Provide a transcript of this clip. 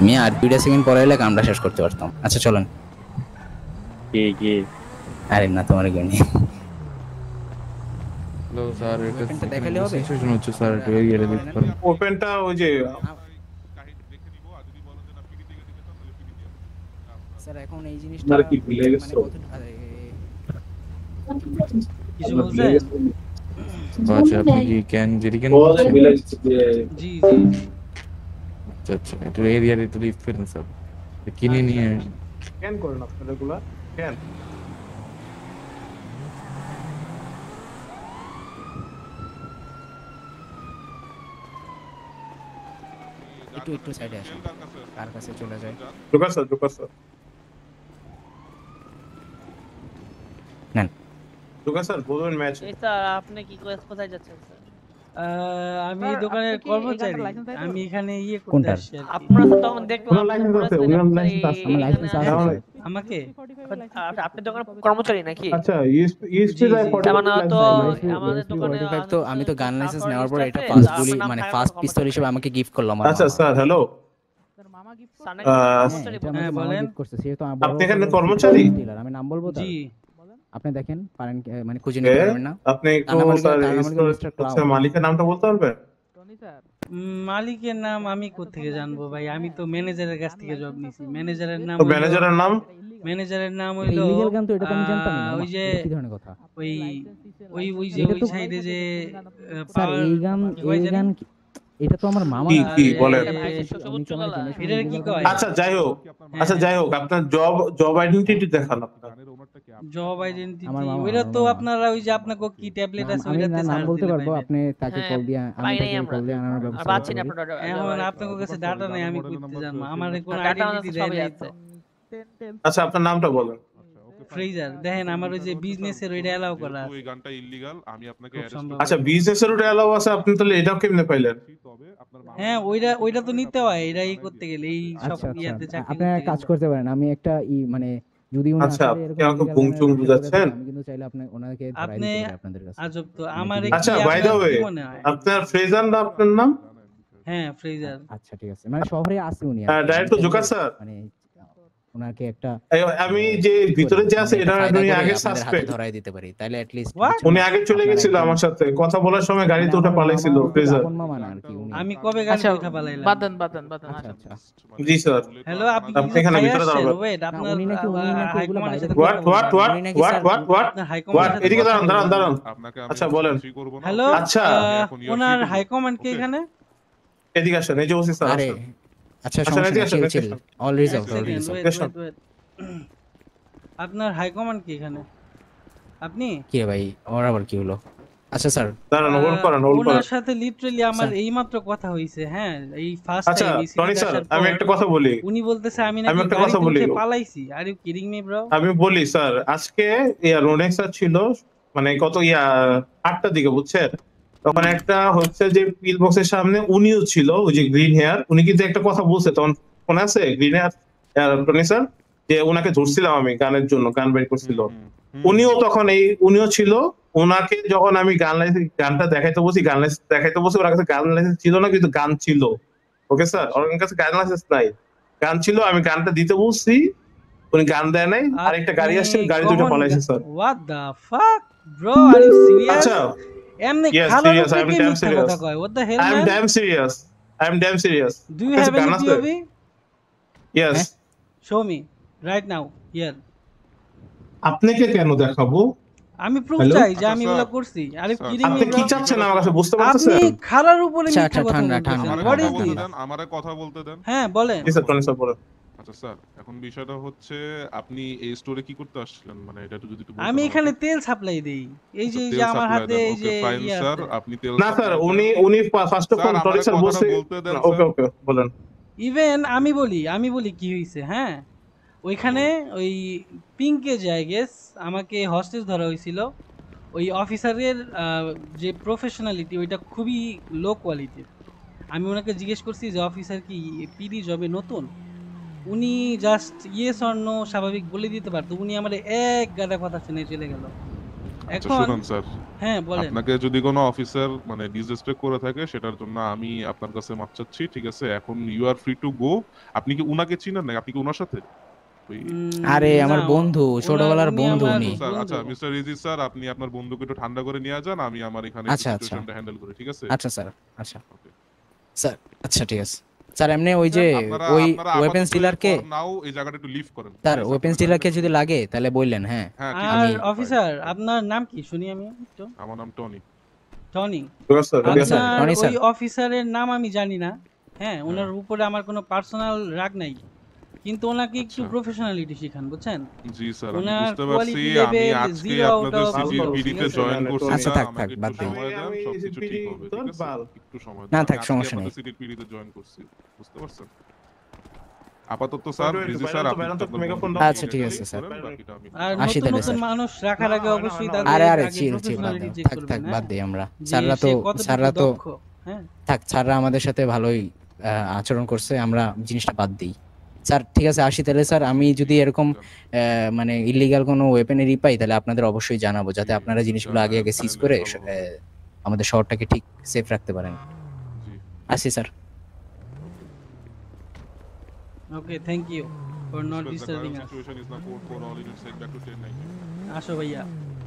আমি আর দুইটা সেকেন্ড পরে এলে কামটা শেষ করতে পারতাম আচ্ছা চলেন কে কে আরে না তোমার গনি স্যার ওপেনটা ওই যে এখন এই জিনিসটা আর কি ভুলে মানে গেছো কিছু আচ্ছা আপনি কি ক্যান জি জি আচ্ছা আচ্ছা এরিয়ার কিনে নিয়ে স্ক্যান করেন স্ক্যান একটু একটু সাইডে তার কাছে চলে যায় লুকাস স্যার স্যার নেন স্যার বলুন ম্যাচ স্যার আপনি কি কোথায় যাচ্ছেন স্যার আমি দোকানের কর্মচারী আমি এখানে ইয়ে করতে আসছি আপনারা তো তখন দেখলাম লাইসেন্স ইয়ে আছে আমাকে আপনি দোকানের কর্মচারী নাকি আচ্ছা ইএসপি তো আমাদের দোকানে তো আমি তো গান লাইসেন্স নেওয়ার পর এটা পাস গুলি মানে ফার্স্ট পিস্তল হিসেবে আমাকে গিফট করলো আমার আচ্ছা স্যার হ্যালো আপনি এখানে কর্মচারী আমি নাম বলবো জি আপনি দেখেন পারেন মানে খুঁজে নিতে পারবেন না আপনি একটু মালিকের নামটা বলতে পারবেন মালিকের নাম আমি কোথেকে জানবো ভাই আমি তো ম্যানেজারের কাছ থেকে জব নিছি ম্যানেজারের নাম ম্যানেজারের নাম ম্যানেজারের নাম হইলো তো এটা তো আমি জানতাম না ওই যে কি ধরনের কথা ওই ওই ওই যে ওই সাইডে যে এটা তো আমার মামা কি আচ্ছা যাই হোক আচ্ছা যাই হোক আপনার জব জব আইডেন্টিটি দেখান জব আইডেন্টিটি ওইটা তো আপনারা ওই যে আপনাকে কি ট্যাবলেট আছে নাম বলতে পারবো আপনি তাকে কল দিয়া আমি তাকে কল দিয়া আনার ব্যবস্থা আপনার হ্যাঁ, এখন আপনার কাছে ডাটা নাই আমি কইতে আমার কোনো আইডেন্টিটি আচ্ছা আপনার নামটা বলেন ফ্রিজার হ্যাঁ, দেখেন আমার ওই যে বিজনেস এর ওইটা এলাও করা ওই গানটা ইললিগাল আমি আপনাকে আচ্ছা বিজনেস এর ওইটা এলাও আছে আপনি তাহলে এটা কেমনে পাইলেন হ্যাঁ ওইটা ওইটা তো নিতে হয় এটা ই করতে গেলে এই সব আচ্ছা, ইয়াতে আচ্ছা। চাকরি আপনি কাজ করতে পারেন আমি একটা ই মানে যদি উনি আচ্ছা আপনি আমাকে বংচুং বুঝাচ্ছেন কিন্তু চাইলে আপনি ওনাকে আপনি আপনাদের কাছে আজব তো আমার আচ্ছা বাই দ্য ওয়ে আপনার ফ্রেজার না আপনার নাম হ্যাঁ ফ্রেজার আচ্ছা ঠিক আছে মানে শহরে আছে উনি হ্যাঁ ডাইরেক্ট তো জোকার স্যার মানে ওনাকে একটা আমি মানে যে ভিতরে যে আছে মানে এটা উনি আগে সাসপেক্ট ধরায় দিতে পারি তাহলে এট লিস্ট উনি আগে চলে গেছিল আমার সাথে কথা বলার সময় গাড়িতে ওটা পালাইছিল ফ্রেজার আমি কবে গাড়িতে আচ্ছা, উঠে পালাইলাম বাদান বাদান বাদান আচ্ছা, আচ্ছা। জি স্যার হ্যালো আপনি এখানে ভিতরে দাঁড়াবেন ওয়েট আপনার নাকি উনি নাকি এগুলো বাইরে what what what what what what এদিকে দাঁড়ান দাঁড়ান দাঁড়ান আচ্ছা বলেন হ্যালো আচ্ছা ওনার হাই কমান্ড কি এখানে এদিকে আসেন এই যে ওসি স্যার আচ্ছা, আচ্ছা, আপনার হাই কমান্ড কি এখানে আপনি কে ভাই ওর আবার কি হলো আচ্ছা স্যার ওনার সাথে আমার এইমাত্র কথা হইছে হ্যাঁ এই ফার্স্ট টাইম স্যার আমি একটা কথা বলি উনি বলতেছে আমি নাকি একটা কথা বলি পালাইছি are you kidding me bro আমি বলি স্যার আজকে ইয়া রোনেক্সা ছিল মানে কত ইয়া আটটার দিকে বুঝছেন তখন একটা হচ্ছে যে পিল বক্সের সামনে উনিও ছিল ওই যে গ্রিন হেয়ার উনি কিন্তু একটা কথা বলছে তখন মনে আছে গ্রিন হেয়ার টনি স্যার যে ওনাকে ধরছিলাম আমি গানের জন্য গান বের করছিল উনিও তখন এই উনিও ছিল ওনাকে যখন আমি গান লাইসেন্স গানটা দেখাইতে বসি গান লাইসেন্স দেখাইতে বসে ওনার কাছে গান লাইসেন্স ছিল না কিন্তু গান ছিল ওকে স্যার ওর কাছে গান লাইসেন্স নাই গান ছিল আমি গানটা দিতে বলছি উনি গান দেয় নাই আর একটা গাড়ি আসছে গাড়ি দুটো পালাইছে স্যার হোয়াট দা ফাক ব্রো আর ইউ সিরিয়াস আচ্ছা এমনি খালো serious I am damn serious what the hell I am damn serious I am damn serious do you have any POV yes show me right now here আপনাকে কেন দেখাবো আমি proof চাই যে আমি ওগুলো করছি আরে কিডিং আপনি কি চাচ্ছেন আমার কাছে বুঝতে পারছেন আপনি খালার উপরে মিথ্যা কথা ঠান্ডা ঠান্ডা আমারে কথা বলতে দেন হ্যাঁ বলেন স্যার স্যার বলেন আচ্ছা স্যার এখন বিষয়টা হচ্ছে আপনি এই স্টোরে কি করতে আসছিলেন মানে এটা যদি একটু আমি এখানে তেল সাপ্লাই দেই এই আচ্ছা, যে যে আমার হাতে এই যে ফাইন ইয়ে স্যার আপনি তেল না স্যার উনি উনি first of all sorry sir বসে ওকে ওকে বলেন ইভেন আমি বলি আমি বলি কি হইছে হ্যাঁ ওইখানে ওই পিঙ্কে যায় গেস আমাকে হস্টেজ ধরা হয়েছিল ওই অফিসারের যে প্রফেশনালিটি ওইটা খুবই লো কোয়ালিটির আমি ওনাকে জিজ্ঞেস করছি যে অফিসার কি পিডি জবে নতুন উনি জাস্ট ইয়ে স্বর্ণ স্বাভাবিক বলে দিতে পারতো উনি আমার এক গাদা কথা শুনে চলে গেল আচ্ছা, এখন স্যার হ্যাঁ বলেন আপনাকে যদি কোনো অফিসার মানে ডিসরেসপেক্ট করে থাকে সেটার জন্য আমি আপনার কাছে মাপ চাচ্ছি ঠিক আছে এখন you are free to go আপনি কি উনাকে চিনেন না আপনি কি উনার সাথে আরে আমার বন্ধু ছোটবেলার বন্ধু উনি আচ্ছা মিস্টার রিজি স্যার আপনি আপনার বন্ধুকে একটু ঠান্ডা করে নিয়ে যান আমি আমার এখানে সিচুয়েশনটা আচ্ছা, আচ্ছা। হ্যান্ডেল করি ঠিক আছে আচ্ছা স্যার আচ্ছা স্যার আচ্ছা ঠিক আছে স্যার এমনি ওই যে ওই ওয়েপেন ডিলারকে নাও এই জায়গাটা একটু লিভ করেন স্যার ওয়েপেন ডিলারকে যদি লাগে তাহলে বললেন হ্যাঁ, হ্যাঁ আমি অফিসার আপনার নাম কি শুনি আমি একটু আমার নাম টনি টনি স্যার ওই অফিসারের নাম আমি জানি না হ্যাঁ, হ্যাঁ। ওনার উপরে আমার কোনো পার্সোনাল রাগ নাই কিন্তু ওনাকে একটু প্রফেশনালিটি আচ্ছা। শেখান বুঝছেন জি স্যার আমি বুঝতে পারছি আমি আজকে আপনাদের সিজিপিডি তে জয়েন করছি আচ্ছা থাক থাক বাদ দিন সবকিছু ঠিক হবে একটু সময় না থাক সমস্যা নেই সিজিপিডি তে জয়েন করছি বুঝতে পারছেন আপাতত স্যার বিজি স্যার আপনি আচ্ছা ঠিক আছে স্যার আর নতুন নতুন মানুষ রাখার আগে অবশ্যই তাদের আরে আরে চিল চিল থাক থাক হ্যাঁ? বাদ দেই আমরা স্যাররা তো স্যাররা তো হ্যাঁ থাক স্যাররা আমাদের সাথে ভালোই আচরণ করছে আমরা জিনিসটা বাদ দেই স্যার ঠিক আছে আসি তাহলে স্যার আমি যদি এরকম আচ্ছা। মানে ইলিগাল কোনো ওয়েপেনেরই পাই তাহলে আপনাদের অবশ্যই জানাবো যাতে আপনারা জিনিসগুলো আচ্ছা, আগে আগে সিজ করে আমাদের শহরটাকে ঠিক সেফ রাখতে পারেন আসি sir okay thank you for not disturbing us আসো ভাইয়া